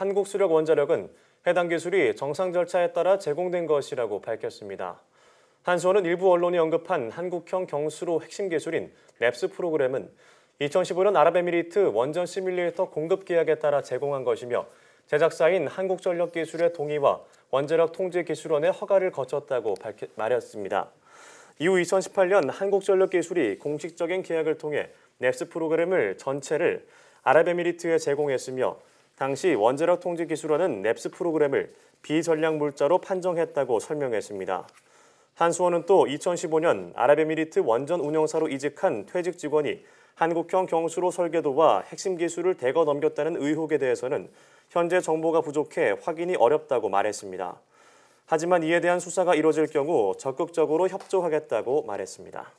한국수력원자력은 해당 기술이 정상 절차에 따라 제공된 것이라고 밝혔습니다. 한수원은 일부 언론이 언급한 한국형 경수로 핵심 기술인 넵스 프로그램은 2015년 아랍에미리트 원전 시뮬레이터 공급 계약에 따라 제공한 것이며 제작사인 한국전력기술의 동의와 원자력 통제 기술원의 허가를 거쳤다고 말했습니다. 이후 2018년 한국전력기술이 공식적인 계약을 통해 넵스 프로그램을 전체를 아랍에미리트에 제공했으며 당시 원자력 통제 기술원은 넵스 프로그램을 비전략 물자로 판정했다고 설명했습니다. 한수원은 또 2015년 아랍에미리트 원전 운영사로 이직한 퇴직 직원이 한국형 경수로 설계도와 핵심 기술을 대거 넘겼다는 의혹에 대해서는 현재 정보가 부족해 확인이 어렵다고 말했습니다. 하지만 이에 대한 수사가 이뤄질 경우 적극적으로 협조하겠다고 말했습니다.